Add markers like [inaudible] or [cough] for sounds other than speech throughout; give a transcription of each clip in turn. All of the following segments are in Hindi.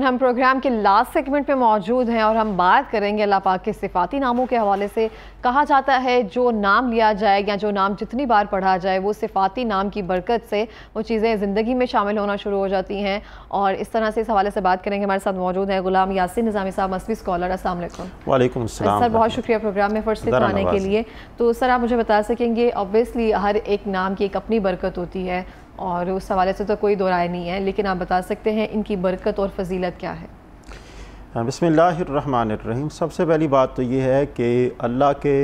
हम प्रोग्राम के लास्ट सेगमेंट में मौजूद हैं और हम बात करेंगे अल्लाह पाक के सिफाती नामों के हवाले से कहा जाता है जो नाम लिया जाए या जो नाम जितनी बार पढ़ा जाए वो सिफाती नाम की बरकत से वो चीज़ें ज़िंदगी में शामिल होना शुरू हो जाती हैं और इस तरह से इस हवाले से बात करेंगे हमारे साथ मौजूद हैं गुलाम यासिन निज़ामी साहब मसवी स्कॉलर असल वालेकुम सर बहुत शुक्रिया प्रोग्राम में फर्स्ट आने के लिए तो सर आप मुझे बता सकेंगे ऑब्वियसली हर एक नाम की एक अपनी बरकत होती है और उस हवाले से तो कोई दो राय नहीं है लेकिन आप बता सकते हैं इनकी बरकत और फजीलत क्या है हाँ, बसमीम सबसे पहली बात तो ये है कि अल्लाह के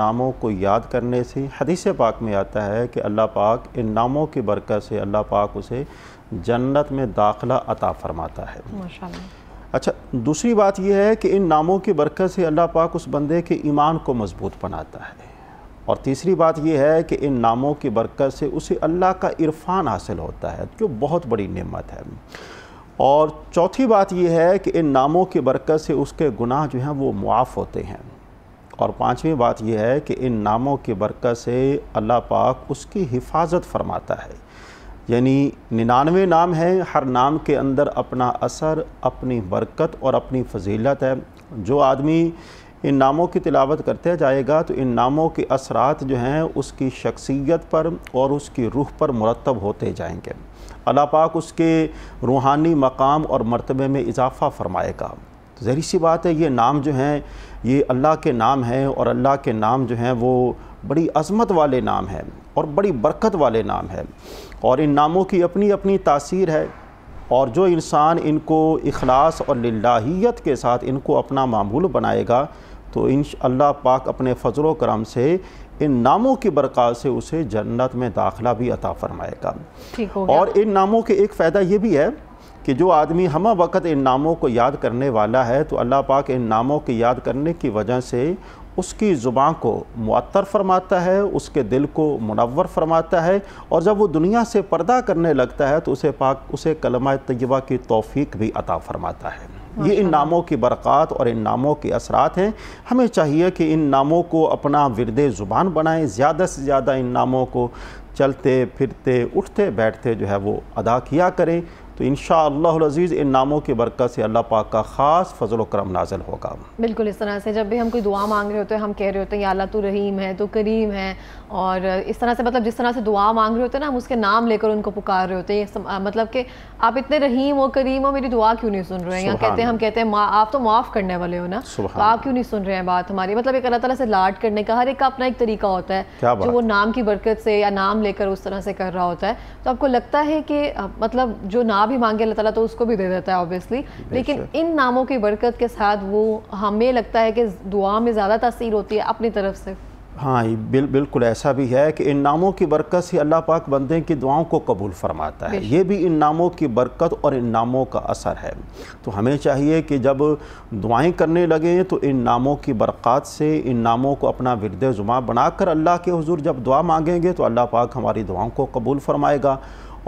नामों को याद करने से हदीस पाक में आता है कि अल्लाह पाक इन नामों की बरकत से अल्लाह पाक उसे जन्नत में दाखला अता फरमाता है अच्छा दूसरी बात यह है कि इन नामों की बरकत से अल्लाह पाक उस बंदे के ईमान को मजबूत बनाता है और तीसरी बात यह है कि इन नामों की बरकत से उसे अल्लाह का इरफान हासिल होता है जो बहुत बड़ी नेमत है और चौथी बात यह है कि इन नामों की बरकत से उसके गुनाह जो हैं वो मुआफ़ होते हैं और पांचवी बात यह है कि इन नामों की बरकत से अल्लाह पाक उसकी हिफाजत फरमाता है यानी निन्यानवे नाम हैं हर नाम के अंदर अपना असर अपनी बरकत और अपनी फजीलत है जो आदमी इन नामों की तिलावत करते जाएगा तो इन नामों के असरात जो हैं उसकी शख्सियत पर और उसकी रूह पर मुरतब होते जाएंगे अल्लाह पाक उसके रूहानी मकाम और मरतबे में इजाफ़ा फरमाएगा तो जहरी सी बात है ये नाम जो हैं ये अल्लाह के नाम हैं और अल्लाह के नाम जो हैं वो बड़ी अजमत वाले नाम हैं और बड़ी बरकत वाले नाम हैं और इन नामों की अपनी अपनी तासीर है और जो इंसान इनको इखलास और लाहीत के साथ इनको अपना मामूल बनाएगा तो इन अल्लाह पाक अपने फ़जल करम से इन नामों की बरक़ात से उसे जन्नत में दाखिला भी अता फ़रमाएगा और इन नामों के एक फ़ायदा ये भी है कि जो आदमी हम वक्त इन नामों को याद करने वाला है तो अल्लाह पाक इन नामों की याद करने की वजह से उसकी ज़ुबान को मअतर फरमाता है उसके दिल को मुनवर फरमाता है और जब वो दुनिया से पर्दा करने लगता है तो उसे पाक उसे कलमा तयबा की तोफ़ी भी अता फरमाता है ये इन नामों की बरक़ात और इन नामों के असरात हैं हमें चाहिए कि इन नामों को अपना विरद ज़ुबान बनाएं ज़्यादा से ज़्यादा इन नामों को चलते फिरते उठते बैठते जो है वो अदा किया करें तो इन शज़ीज़ इन नामों की बरकत से अल्लाह पाक का ख़ास फ़जल करम नाजल होगा बिल्कुल इस तरह से जब भी हम कोई दुआ मांग रहे होते हैं हम कह रहे होते हैं अल्लाह तो रहीम है तो करीम है और इस तरह से मतलब जिस तरह से दुआ मांग रहे होते हैं ना हम उसके नाम लेकर उनको पुकार रहे होते हैं मतलब कि आप इतने रहीम और करीम और मेरी दुआ क्यों नहीं सुन रहे हैं या कहते हैं हम कहते हैं आप तो माफ़ करने वाले हो ना तो आप क्यों नहीं सुन रहे हैं बात हमारी मतलब एक अल्लाह तला से लाट करने का हर एक का अपना एक तरीका होता है जो वो नाम की बरकत से या नाम लेकर उस तरह से कर रहा होता है तो आपको लगता है कि मतलब जो ना भी मांगे अल्लाह तला तो उसको भी दे देता है ऑब्वियसली लेकिन इन नामों की बरकत के साथ वो हमें लगता है कि दुआ में ज़्यादा तासीर होती है अपनी तरफ से हाँ बिल बिल्कुल ऐसा भी है कि इन नामों की बरकत से अल्लाह पाक बंदे की दुआओं को कबूल फरमाता है ये भी इन नामों की बरकत और इन नामों का असर है तो हमें चाहिए कि जब दुआएं करने लगें तो इन नामों की बरक़ात से इन नामों को अपना विरद जुमा बनाकर अल्लाह के हजूर जब दुआ मांगेंगे तो अल्लाह पाक हमारी दुआओं को कबूल फरमाएगा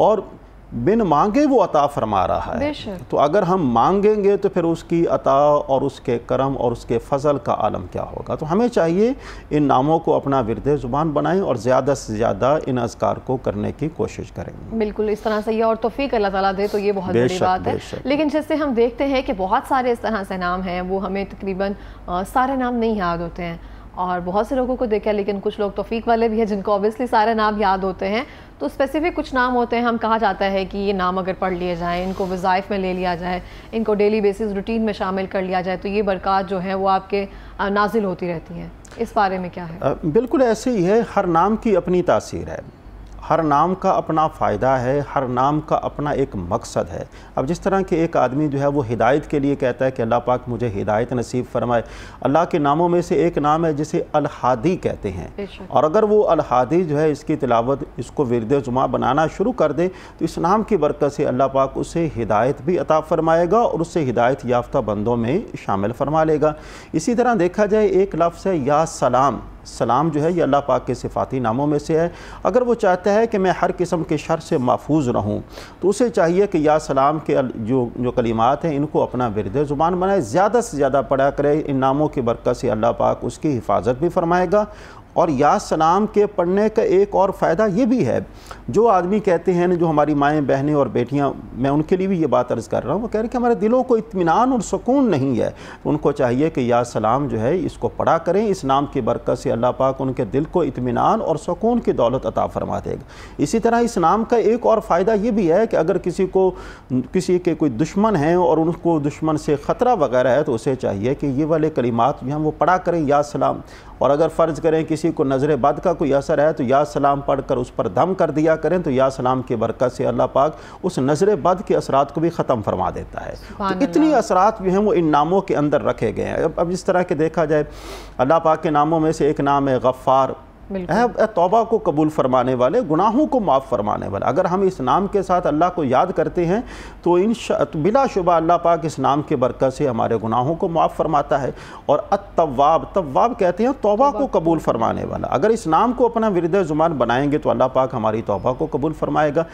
और बिन मांगे वो अता फरमा रहा है तो अगर हम मांगेंगे तो फिर उसकी अता और उसके करम और उसके फजल का आलम क्या होगा तो हमें चाहिए इन नामों को अपना विरद ज़ुबान बनाएं और ज़्यादा से ज़्यादा इन अजकार को करने की कोशिश करेंगे बिल्कुल इस तरह से ये और तोफ़ी अल्लाह ताला दे तो ये बहुत बड़ी बात है लेकिन जैसे हम देखते हैं कि बहुत सारे इस तरह से नाम हैं वो हमें तकरीबन सारे नाम नहीं याद होते हैं और बहुत से लोगों को देखा लेकिन कुछ लोग तोफ़ीक वाले भी हैं जिनको ऑब्वियसली सारे नाम याद होते हैं तो स्पेसिफिक कुछ नाम होते हैं हम कहा जाता है कि ये नाम अगर पढ़ लिए जाएँ इनको वज़ाइफ में ले लिया जाए इनको डेली बेसिस रूटीन में शामिल कर लिया जाए तो ये बरक़ात जो है वो आपके नाजिल होती रहती हैं इस बारे में क्या है बिल्कुल ऐसे ही है हर नाम की अपनी तासीर है हर नाम का अपना फ़ायदा है हर नाम का अपना एक मकसद है अब जिस तरह के एक आदमी जो है वो हिदायत के लिए कहता है कि अल्लाह पाक मुझे हिदायत नसीब फरमाए अल्लाह के नामों में से एक नाम है जिसे अलहादी कहते हैं और अगर वो अलहादी जो है इसकी तिलावत इसको विरद जुमा बनाना शुरू कर दे तो इस नाम की बरकत से अल्लाह पाक उसे हिदायत भी अता फरमाएगा और उससे हिदायत याफ्ता बंदों में शामिल फरमा लेगा इसी तरह देखा जाए एक लफ्ज़ है या सलाम सलाम जो है ये अल्लाह पाक के सिफाती नामों में से है अगर वो चाहता है कि मैं हर किस्म के शर से महफूज रहूँ तो उसे चाहिए कि या सलाम के जो जो कलिमात हैं इनको अपना विरद ज़ुबान बनाए ज़्यादा से ज़्यादा पढ़ा करे इन नामों की बरकत से अल्लाह पाक उसकी हिफाजत भी फरमाएगा और या सलाम के पढ़ने का एक और फ़ायदा ये भी है जो आदमी कहते हैं ना जो हमारी माएँ बहनें और बेटियाँ मैं उनके लिए भी ये बात अर्ज़ कर रहा हूँ वो कह रहे कि हमारे दिलों को इतमान और सुकून नहीं है उनको चाहिए कि या सलाम जो है इसको पढ़ा करें इस नाम की बरकत से अल्लाह पाक उनके दिल को इतमान और सुकून की दौलत अता फरमा देगा इसी तरह इस नाम का एक और फ़ायदा ये भी है कि अगर किसी को किसी के कोई दुश्मन हैं और उनको दुश्मन से ख़तरा वगैरह है तो उसे चाहिए कि ये वाले कलीमात जो हैं वो पढ़ा करें या सलाम और अगर फ़र्ज़ करें किसी किसी को नज़र बद का कोई असर है तो या सलाम पढ़ कर उस पर दम कर दिया करें तो या सलाम की बरकत से अल्लाह पाक उस नज़र बद के असरात को भी ख़त्म फरमा देता है तो इतनी असरात भी हैं वो इन नामों के अंदर रखे गए हैं अब अब इस तरह के देखा जाए अल्लाह पाक के नामों में से एक नाम है गफ़ार तोबा को कबूल फरमाने वाले गुनाहों को माफ़ फरमाने वाले अगर हम इस नाम के साथ अल्लाह को याद करते हैं तो इन तो बिला शुबा अल्लाह पाक इस नाम के बरकत से हमारे गुनाहों को माफ़ फरमाता है और अतवाब तवाब कहते हैं तोबा को कबूल फरमाने वाला अगर इस नाम को अपना विरद ज़ुबान बनाएंगे तो अल्लाह पाक हमारी तोबा को कबूल फरमाएगा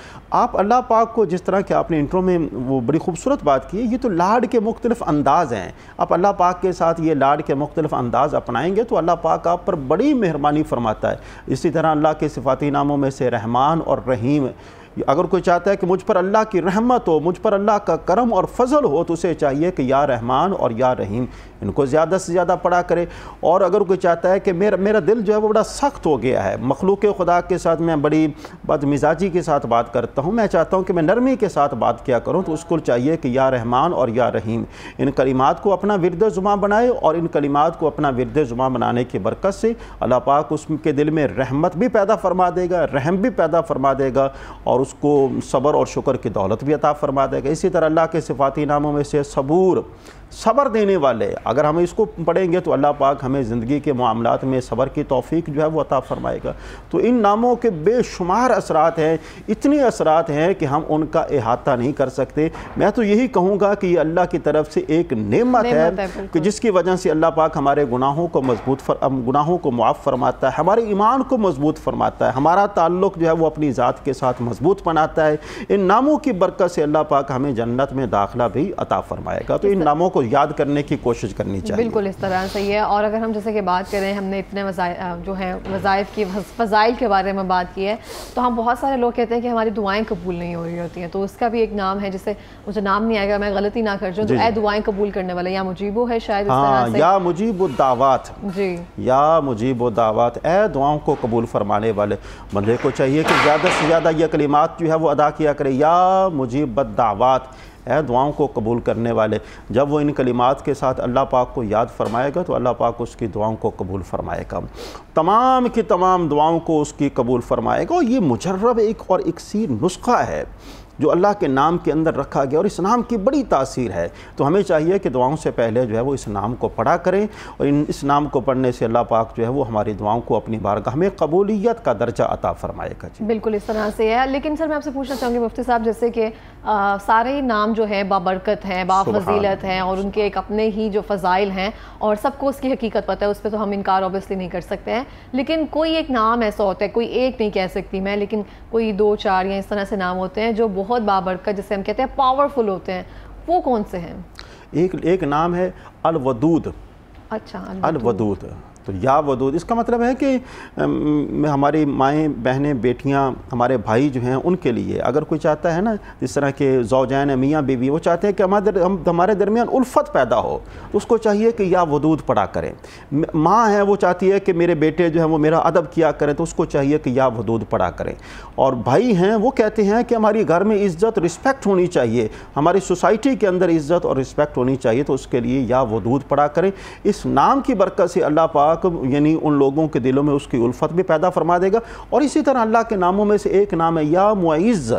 आप अल्लाह पाक को जिस तरह के आपने इंटरव्यू में वो बड़ी खूबसूरत बात की ये तो लाड के मुख्तलिफ अंदाज़ हैं आप अल्लाह पाक के साथ ये लाड के मुख्तलिफ अंदाज़ अपनाएंगे तो अल्लाह पाक आप पर बड़ी मेहरबानी फरमाते आता है इसी तरह अल्लाह के सिफाती नामों में से रहमान और रहीम अगर कोई चाहता है कि मुझ पर अल्लाह की रहमत हो मुझ पर अल्लाह का करम और फजल हो तो उसे चाहिए कि या रहमान और या रहीम इनको ज़्यादा से ज़्यादा पढ़ा करे और अगर कोई चाहता है कि मेरा मेरा दिल जो है वो बड़ा सख्त हो गया है मखलूक खुदा के साथ मैं बड़ी बदमिजाजी के साथ बात करता हूँ मैं चाहता हूँ कि मैं नरमी के साथ बात किया करूँ तो उसको चाहिए कि या रहमान और या रहीम इन कलिमात को अपना विरद जुमा बनाए और इन कलिमात को अपना विरद जुमा बनाने की बरकत से अल्लाह पाक उसके दिल में रहमत भी पैदा फरमा देगा रहम भी पैदा फरमा देगा और और उसको सब्र और शुक्र की दौलत भी अता फ़रमा देगा इसी तरह अल्लाह के सिफाती नामों में से सबूर सबर देने वाले अगर हम इसको पढ़ेंगे तो अल्लाह पाक हमें ज़िंदगी के मामला में सबर की तोफ़ी जो है वो अता फ़रमाएगा तो इन नामों के बेशुमार असरात हैं इतने असरात हैं कि हम उनका अहाता नहीं कर सकते मैं तो यही कहूँगा कि ये अल्लाह की तरफ से एक नेमत है, है कि जिसकी वजह से अल्लाह पाक हमारे गुनाहों को मजबूत फर, गुनाहों को मुआफ़ फरमाता है हमारे ईमान को मजबूत फरमाता है हमारा ताल्लुक जो है वो अपनी ज़ात के साथ मजबूत बनाता है इन नामों की बरकत से अल्लाह पाक हमें जन्नत में दाखिला भी अता फ़रमाएगा तो इन नामों को को याद करने की कोशिश करनी चाहिए बिल्कुल इस तरह से ये और अगर हम जैसे कि बात करें हमने इतने जो है वज़ाइफ की फ़ज़ाइल के बारे में बात की है तो हम बहुत सारे लोग कहते हैं कि हमारी दुआएं कबूल नहीं हो रही होती हैं तो उसका भी एक नाम है जिसे मुझे नाम नहीं आएगा मैं गलती ना कर जाऊँ तो ए दुआएं कबूल करने वाले या मुजीबो है शायद हाँ या मुजीब दावत जी या मुजीब दावत ए दुआओं को कबूल फरमाने वाले बंदे को चाहिए कि ज़्यादा से ज़्यादा यह कलिमात जो है वो अदा किया करे या मुजीब दावत ए दुआओं को कबूल करने वाले जब वो इन कलिमात के साथ अल्लाह पाक को याद फरमाएगा तो अल्लाह पाक उसकी दुआओं को कबूल फरमाएगा तमाम की तमाम दुआओं को उसकी कबूल फरमाएगा और ये मुजरब एक और एक सी नुस्खा है जो अल्लाह के नाम के अंदर रखा गया और इस नाम की बड़ी तासीर है तो हमें चाहिए कि दुआओं से पहले जो है वो इस नाम को पढ़ा करें और इन इस नाम को पढ़ने से अल्लाह पाक जो है वो हमारी दुआओं को अपनी बारगाह में कबूलियत का दर्जा अता फरमाएगा जी बिल्कुल इस तरह से है लेकिन सर मैं आपसे पूछना चाहूँगी मुफ्ती साहब जैसे कि सारे नाम जो है बाबरकत हैं बाफजीलत हैं और उनके एक अपने ही जो फ़जाइल हैं और सबको उसकी हकीकत पता है उस पर तो हम इनकार ऑब्वियसली नहीं कर सकते हैं लेकिन कोई एक नाम ऐसा होता है कोई एक नहीं कह सकती मैं लेकिन कोई दो चार या इस तरह से नाम होते हैं जो बहुत बहुत बाबरकत जिसे हम कहते हैं पावरफुल होते हैं वो कौन से हैं एक एक नाम है अलवदूद अच्छा अलवदूद तो या वदूद इसका मतलब है कि हमारी माएँ बहनें बेटियाँ हमारे भाई जो हैं उनके लिए अगर कोई चाहता है ना जिस तरह के जोजैन मियाँ बीवी वो चाहते हैं कि हमारे हम हमारे दरमियान उल्फत पैदा हो तो उसको चाहिए कि या वदूद पढ़ा करें माँ है वो चाहती है कि मेरे बेटे जो हैं वो मेरा अदब किया करें तो उसको चाहिए कि या वदूद पढ़ा करें और भाई हैं वो कहते हैं कि हमारी घर में इज्जत रिस्पेक्ट होनी चाहिए हमारी सोसाइटी के अंदर इज्जत और रिस्पेक्ट होनी चाहिए तो उसके लिए या वदूद पढ़ा करें इस नाम की बरकत से अल्लाह पाक ताकुब यानी उन लोगों के दिलों में उसकी उल्फत भी पैदा फरमा देगा और इसी तरह अल्लाह के नामों में से एक नाम है या मुआज़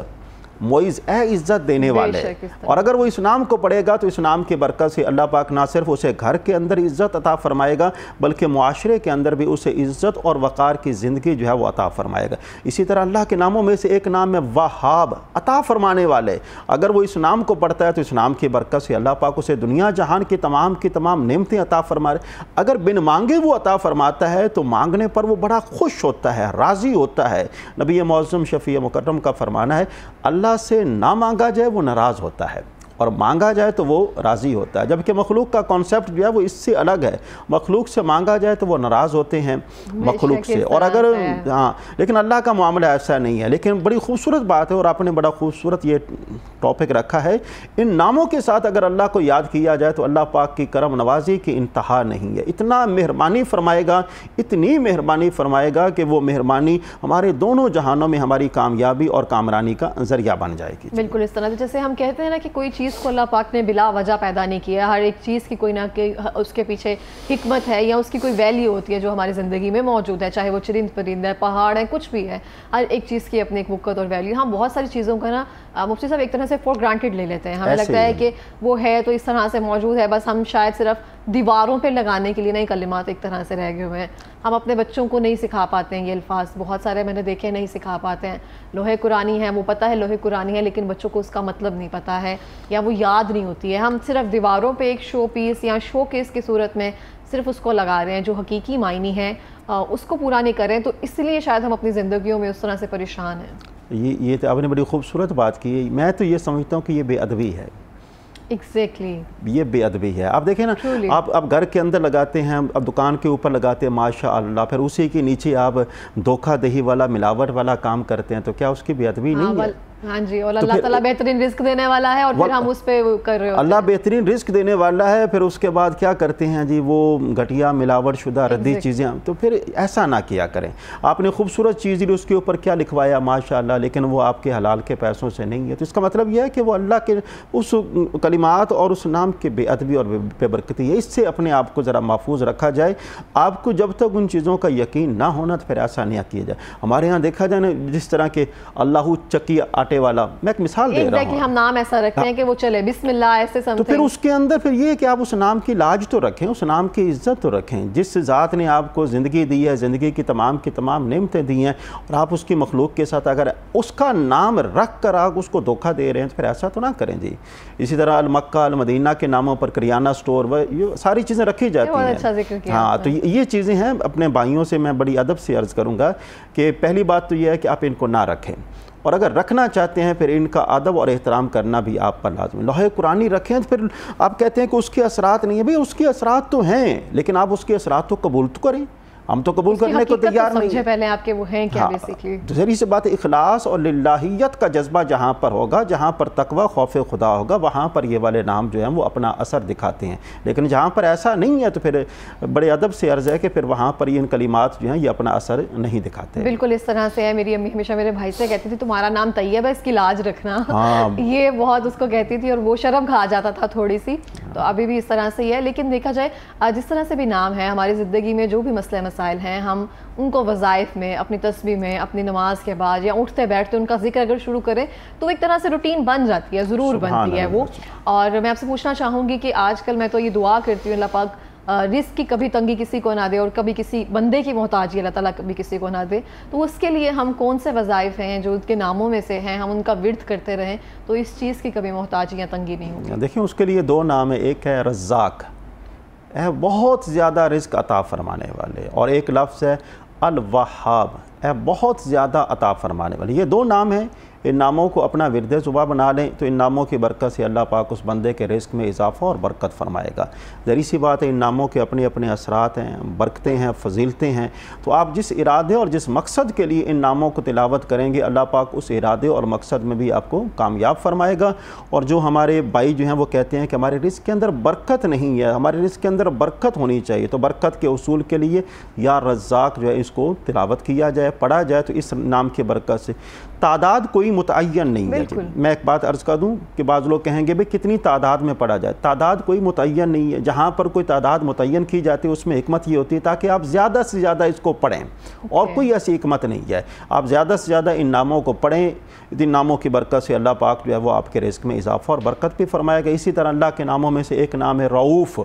मोइज़ ए इज़्ज़त देने वाले और अगर वो इस नाम को पढ़ेगा तो इस नाम की बरकत से अल्लाह पाक ना सिर्फ उसे घर के अंदर इज़्ज़त अता फरमाएगा बल्कि माशरे के अंदर भी उसे इज़्ज़त और वक़ार की ज़िंदगी जो है वो अता फरमाएगा इसी तरह अल्लाह के नामों में से एक नाम है वहाब अता फरमाने वाले अगर वो इस नाम को पढ़ता है तो इस नाम की बरकत से अल्लाह पाक उसे दुनिया जहान की तमाम की तमाम नियमतें अता फरमा रहे अगर बिन मांगे वो अता फरमाता है तो मांगने पर वो बड़ा खुश होता है राज़ी होता है नबी मौज़म शफ़ी मुकर्रम का फरमाना है अल्लाह से ना मांगा जाए वो नाराज़ होता है और मांगा जाए तो वो राज़ी होता है जबकि मखलूक का कॉन्सेप्ट जो है वो इससे अलग है मखलूक से मांगा जाए तो वो नाराज़ होते हैं मखलूक से और अगर हाँ लेकिन अल्लाह का मामला ऐसा नहीं है लेकिन बड़ी खूबसूरत बात है और आपने बड़ा खूबसूरत ये टॉपिक रखा है इन नामों के साथ अगर अल्लाह को याद किया जाए तो अल्लाह पाक की करम नवाजी की इंतहा नहीं है इतना मेहरबानी फरमाएगा इतनी मेहरबानी फरमाएगा कि वो मेहरबानी हमारे दोनों जहानों में हमारी कामयाबी और कामरानी का जरिया बन जाएगी बिल्कुल इस तरह से जैसे हम कहते हैं ना कि कोई चीज़ चीज़ को अल्लाह पाक ने बिला वजह पैदा नहीं किया हर एक चीज़ की कोई ना कोई उसके पीछे हमत है या उसकी कोई वैल्यू होती है जो हमारी ज़िंदगी में मौजूद है चाहे वो चरिंद परिंद है पहाड़ है कुछ भी है हर एक चीज़ की अपनी एक वक़्त और वैल्यू हाँ बहुत सारी चीज़ों का ना मुफ्ती साहब एक तरह से फॉर ग्रांटेड ले लेते हैं हमें लगता है कि वो है तो इस तरह से मौजूद है बस हम शायद सिर्फ दीवारों पर लगाने के लिए नई कलिमात एक तरह से रह गए हुए हैं हम अपने बच्चों को नहीं सिखा पाते हैं ये अल्फाज बहुत सारे मैंने देखे नहीं सिखा पाते हैं लोहे कुरानी है वो पता है लोहे कुरानी है लेकिन बच्चों को उसका मतलब नहीं पता है या वो याद नहीं होती है हम सिर्फ दीवारों पर एक शो पीस या शो केस की सूरत में सिर्फ उसको लगा रहे हैं जो हकीकी मायनी है उसको पूरा नहीं करें तो इसलिए शायद हम अपनी ज़िंदगियों में उस तरह से परेशान हैं ये ये तो आपने बड़ी खूबसूरत बात की मैं तो ये समझता हूँ कि ये बेअदबी है एग्जैक्टली exactly. ये बेअदबी है आप देखें ना Truly. आप आप घर के अंदर लगाते हैं अब दुकान के ऊपर लगाते हैं माशा अल्लाह फिर उसी के नीचे आप धोखा दही वाला मिलावट वाला काम करते हैं तो क्या उसकी बेअदबी हाँ, नहीं है हाँ जी और तो अल्लाह ताला बेहतरीन रिस्क देने वाला है और फिर हम उस पर कर रहे हो अल्लाह बेहतरीन रिस्क देने वाला है फिर उसके बाद क्या करते हैं जी वो घटिया मिलावट शुदा रद्दी चीज़ें तो फिर ऐसा ना किया करें आपने खूबसूरत चीज़ ली उसके ऊपर क्या लिखवाया माशाल्लाह लेकिन वो आपके हलाल के पैसों से नहीं है तो इसका मतलब यह है कि वो अल्लाह के उस कलिमात और उस नाम के बेअदबी और बेबरकती है इससे अपने आप को ज़रा महफूज रखा जाए आपको जब तक उन चीज़ों का यकीन ना होना तो फिर ऐसा नहीं किया जाए हमारे यहाँ देखा जाए जिस तरह के अल्लाह चकी आटे वाला मैं एक मिसाल दे रहा हूँ हम नाम ऐसा रखते हैं कि वो चले बिस्मिल्लाह ऐसे तो फिर उसके अंदर फिर ये कि आप उस नाम की लाज तो रखें उस नाम की इज्जत तो रखें जिस ज़ात ने आपको ज़िंदगी दी है ज़िंदगी की तमाम की तमाम नियमतें दी हैं और आप उसकी मखलूक के साथ अगर उसका नाम रख कर आप उसको धोखा दे रहे हैं तो फिर ऐसा तो ना करें जी इसी तरह अलमक्का अलमदीना के नामों पर करियाना स्टोर व ये सारी चीज़ें रखी जाती हैं अच्छा हाँ तो ये चीज़ें हैं अपने भाइयों से मैं बड़ी अदब से अर्ज़ करूँगा कि पहली बात तो यह है कि आप इनको ना रखें और अगर रखना चाहते हैं फिर इनका अदब और एहतराम करना भी आप पर लाजमी लोहे कुरानी रखें तो फिर आप कहते हैं कि उसके असरात नहीं है भाई उसके असरात तो हैं लेकिन आप उसके असरात को कबूल तो करें हम तो कबूल करने को तो तैयार नहीं नहीं पहले आपके वो हैं क्या बेसिकली बेसिकली से बात इखलास और लाहीत का जज्बा जहाँ पर होगा जहाँ पर तकवा खौफ खुदा होगा वहाँ पर ये वाले नाम जो हैं वो अपना असर दिखाते हैं लेकिन जहाँ पर ऐसा नहीं है तो फिर बड़े अदब से अर्ज़ है कि फिर वहाँ पर इन कलीमात जो हैं ये अपना असर नहीं दिखाते बिल्कुल इस तरह से है मेरी अम्मी हमेशा मेरे भाई से कहती थी तुम्हारा नाम तैयब है इसकी लाज रखना हाँ। [laughs] ये बहुत उसको कहती थी और वो शर्म खा जाता था थोड़ी सी तो अभी भी इस तरह से ही है लेकिन देखा जाए जिस तरह से भी नाम है हमारी ज़िंदगी में जो भी मसला मसाइल हैं हम उनको वज़ाइफ में अपनी तस्वीर में अपनी नमाज के बाद या उठते बैठते उनका जिक्र अगर शुरू करें तो एक तरह से रूटीन बन जाती है ज़रूर बनती है वो और मैं आपसे पूछना चाहूँगी कि आज मैं तो ये दुआ करती हूँ अल्लाह पाक रिस्क की कभी तंगी किसी को ना दे और कभी किसी बंदे की मोहताजी अल्लाह ताला कभी किसी को ना दे तो उसके लिए हम कौन से वज़ाइफ हैं जो उनके नामों में से हैं हम उनका विरद करते रहें तो इस चीज़ की कभी मोहताजी या तंगी नहीं होगी देखिए उसके लिए दो नाम है एक है रज़ाक बहुत ज़्यादा रिस्क अता फरमाने वाले और एक लफ्ज़ है है बहुत ज़्यादा अता फरमाने वाले ये दो नाम हैं इन नामों को अपना विरद ज़ुबा बना लें तो इन नामों की बरकत से अल्लाह पाक उस बंदे के रिस्क में इजाफ़ा और बरकत फरमाएगा जरी सी बात है इन नामों के अपने अपने असरात हैं बरकतें हैं फजीलतें हैं तो आप जिस इरादे और जिस मकसद के लिए इन नामों को तिलावत करेंगे अल्लाह पाक उस इरादे और मकसद में भी आपको कामयाब फरमाएगा और जो हमारे भाई जो हैं वो कहते हैं कि हमारे रिस्क के अंदर बरकत नहीं है हमारे रिस्क के अंदर बरकत होनी चाहिए तो बरकत के असूल के लिए या रजाक जो है इसको तिलावत किया जाए पढ़ा जाए तो इस नाम की बरकत से तादाद कोई मुतन नहीं है मैं एक बात अर्ज़ कर दूँ कि बाज़ लोग कहेंगे भाई कितनी तादाद में पढ़ा जाए तादाद कोई मुतन नहीं है जहाँ पर कोई तादाद मुतन की जाती है उसमें हमत ये होती है ताकि आप ज़्यादा से ज़्यादा इसको पढ़ें और कोई ऐसी हमत नहीं है आप ज़्यादा से ज़्यादा इन नामों को पढ़ें इन नामों की बरकत से अल्लाह पाक जो है वो आपके रिस्क में इजाफा और बरकत भी फरमाएगा इसी तरह अल्लाह के नामों में से एक नाम है रऊफ़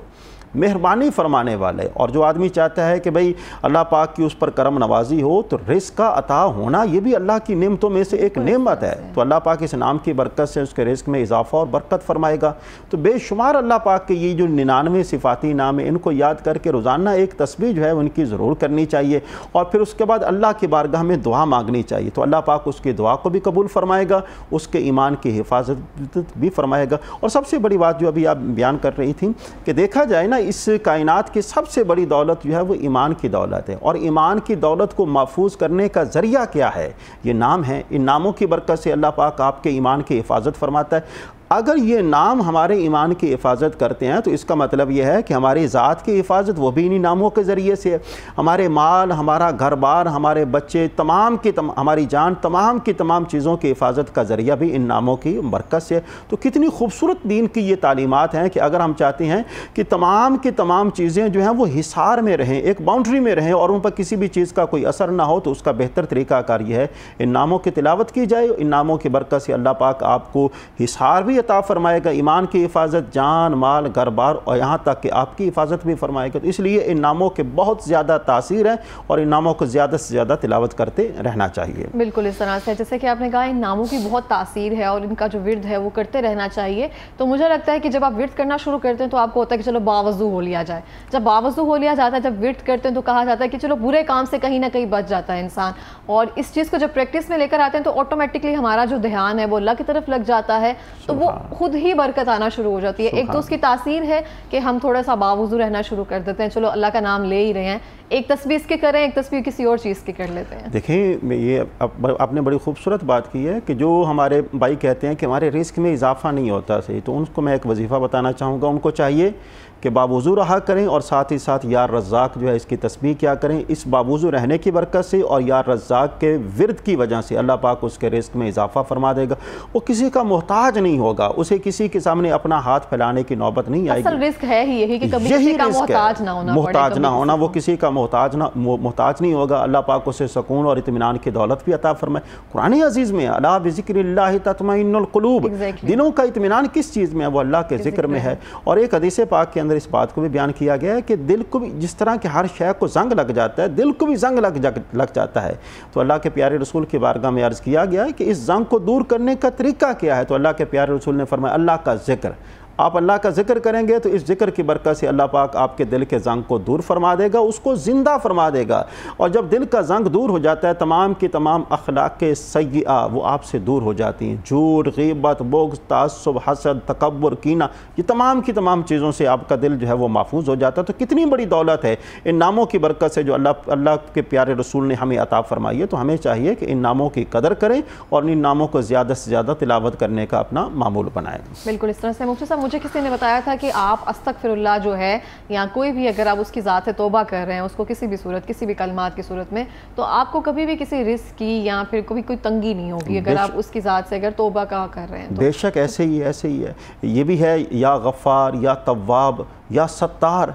मेहरबानी फरमाने वाले और जो आदमी चाहता है कि भाई अल्लाह पाक की उस पर करम नवाजी हो तो रिस्क का अता होना ये भी अल्लाह की नियमतों में से एक नेमत है तो अल्लाह पाक इस नाम की बरकत से उसके रिस्क में इजाफा और बरकत फरमाएगा तो बेशुमार अल्लाह पाक के ये जो निन्यानवे सिफाती नाम है इनको याद करके रोज़ाना एक तस्वीर जो है उनकी ज़रूर करनी चाहिए और फिर उसके बाद अल्लाह की बारगाह में दुआ मांगनी चाहिए तो अल्लाह पाक उसकी दुआ को भी कबूल फरमाएगा उसके ईमान की हिफाजत भी फरमाएगा और सबसे बड़ी बात जो अभी आप बयान कर रही थी कि देखा जाए ना ना इस कायनात की सबसे बड़ी दौलत जो है वो ईमान की दौलत है और ईमान की दौलत को महफूज करने का ज़रिया क्या है ये नाम है इन नामों की बरकत से अल्लाह पाक आपके ईमान की हिफाजत फरमाता है अगर ये नाम हमारे ईमान की हिफाजत करते हैं तो इसका मतलब यह है कि हमारी ज़ात की हिफाजत वो भी इन्हीं नामों के ज़रिए से है हमारे माल हमारा घर बार हमारे बच्चे तमाम की तम, हमारी जान तमाम की तमाम चीज़ों की हिफाजत का ज़रिया भी इन नामों की बरकत से तो कितनी खूबसूरत दीन की ये तालीमत हैं कि अगर हम चाहते हैं कि तमाम की तमाम चीज़ें जो हैं वो हिसार में रहें एक बाउंड्री में रहें और उन पर किसी भी चीज़ का कोई असर ना हो तो उसका बेहतर तरीक़ाकार ये है इन नामों की तिलावत की जाए इन नामों की बरकत से अल्लाह पाक आपको हिसार भी भी अता फ़रमाएगा ईमान की हिफाजत जान माल घर बार और यहाँ तक कि आपकी हिफाजत भी फरमाएगा तो इसलिए इन नामों के बहुत ज़्यादा तासीर हैं और इन नामों को ज़्यादा से ज़्यादा तिलावत करते रहना चाहिए बिल्कुल इस तरह से जैसे कि आपने कहा इन नामों की बहुत तासीर है और इनका जो विरद है वो करते रहना चाहिए तो मुझे लगता है कि जब आप विरद करना शुरू करते हैं तो आपको होता है कि चलो बावजू हो लिया जाए जब बावजू हो लिया जाता है जब विरद करते हैं तो कहा जाता है कि चलो बुरे काम से कहीं ना कहीं बच जाता है इंसान और इस चीज़ को जब प्रैक्टिस में लेकर आते हैं तो ऑटोमेटिकली हमारा जो ध्यान है वो अल्लाह की तरफ लग जाता है तो वो वो हाँ। खुद ही बरकत आना शुरू हो जाती है एक तो उसकी तासीर है कि हम थोड़ा सा बावजू रहना शुरू कर देते हैं चलो अल्लाह का नाम ले ही रहे हैं एक तस्वीर इसके करें एक तस्वीर किसी और चीज़ की कर लेते हैं देखें ये आपने बड़ी खूबसूरत बात की है कि जो हमारे भाई कहते हैं कि हमारे रिस्क में इजाफा नहीं होता सही तो उनको मैं एक वजीफ़ा बताना चाहूँगा उनको चाहिए कि बावजू रहा करें और साथ ही साथ यार रजाक जो है इसकी तस्वीर क्या करें इस बावजू रहने की बरकत से और यार रजाक के विरद की वजह से अल्लाह पाक उसके रिस्क में इजाफा फरमा देगा वो किसी का मोहताज नहीं होगा उसे किसी के सामने अपना हाथ फैलाने की नौबत नहीं आएगी रिस्क है ही यही कि कभी यही का मोहताज ना होना मोहताज ना होना वो किसी का मोहताज ना मोहताज नहीं होगा अल्लाह पाक उसे सुकून और इतमान की दौलत भी अता फरमाए कुरान अजीज़ में अला बिक्र ततमकलूब दिनों का इतमान किस चीज़ में है वो अल्लाह के जिक्र में है और एक हदीस पाक के अंदर इस बात को भी बयान किया गया है कि दिल को भी जिस तरह के हर शय को जंग लग जाता है दिल को भी जंग लग जा, लग जाता है तो अल्लाह के प्यारे रसूल की बारगाह में अर्ज़ किया गया है कि इस जंग को दूर करने का तरीका क्या है तो अल्लाह के प्यारे रसूल ने फरमाया अल्लाह का जिक्र आप अल्लाह का जिक्र करेंगे तो इस जिक्र की बरकत से अल्लाह पाक आपके दिल के जंग को दूर फरमा देगा उसको ज़िंदा फरमा देगा और जब दिल का जंग दूर हो जाता है तमाम की तमाम अखलाक सयाह वो आपसे दूर हो जाती हैं झूठ गीबत बोग तसब हसद तकबर कीना ये तमाम की तमाम चीज़ों से आपका दिल जो है वो महफूज हो जाता है तो कितनी बड़ी दौलत है इन नामों की बरकत से जो अल्लाह अल्लाह के प्यारे रसूल ने हमें अता फरमाई है तो हमें चाहिए कि इन नामों की कदर करें और इन नामों को ज़्यादा से ज़्यादा तिलावत करने का अपना मामूल बनाएँ बिल्कुल इस तरह से मुफ्ती साहब मुझे किसी ने बताया था कि आप अस्तक फिरुल्ला जो है या कोई भी अगर आप उसकी ज़ात तोबा कर रहे हैं उसको किसी भी सूरत किसी भी कलमात की सूरत में तो आपको कभी भी किसी रिस्क की या फिर कभी कोई तंगी नहीं होगी अगर आप उसकी ज़ात से अगर तोबा का कर रहे हैं तो। बेशक ऐसे ही ऐसे ही है ये भी है या गफ़ार या तवाब या सत्तार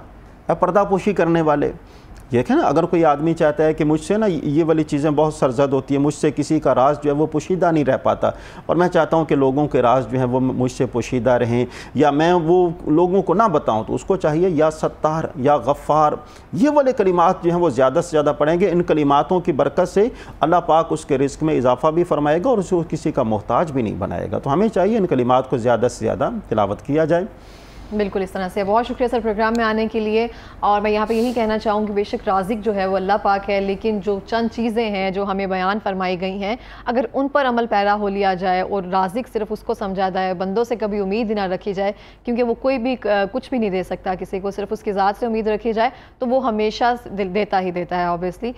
या पर्दापोशी करने वाले देखें ना अगर कोई आदमी चाहता है कि मुझसे ना ये वाली चीज़ें बहुत सरजद होती है मुझसे किसी का राज जो है वो पोशीदा नहीं रह पाता और मैं चाहता हूँ कि लोगों के राज जो हैं वो मुझसे पोशीदा रहें या मैं वो लोगों को ना बताऊँ तो उसको चाहिए या सत्तार या गफ़ार ये वाले कलिमात जो हैं वो ज़्यादा से ज़्यादा पढ़ेंगे इन कलिमातों की बरकत से अल्लाह पाक उसके रिस्क में इजाफ़ा भी फरमाएगा और उसको किसी का मोहताज भी नहीं बनाएगा तो हमें चाहिए इन कलिमात को ज़्यादा से ज़्यादा तिलावत किया जाए बिल्कुल इस तरह से बहुत शुक्रिया सर प्रोग्राम में आने के लिए और मैं यहाँ पे यही कहना चाहूँगी बेशक राजिक जो है वो अल्लाह पाक है लेकिन जो चंद चीज़ें हैं जो हमें बयान फरमाई गई हैं अगर उन पर अमल पैरा हो लिया जाए और राजिक सिर्फ उसको समझा जाए बंदों से कभी उम्मीद ही ना रखी जाए क्योंकि वो कोई भी कुछ भी नहीं दे सकता किसी को सिर्फ उसकी ज़ात से उम्मीद रखी जाए तो वो हमेशा देता ही देता है ऑब्वियसली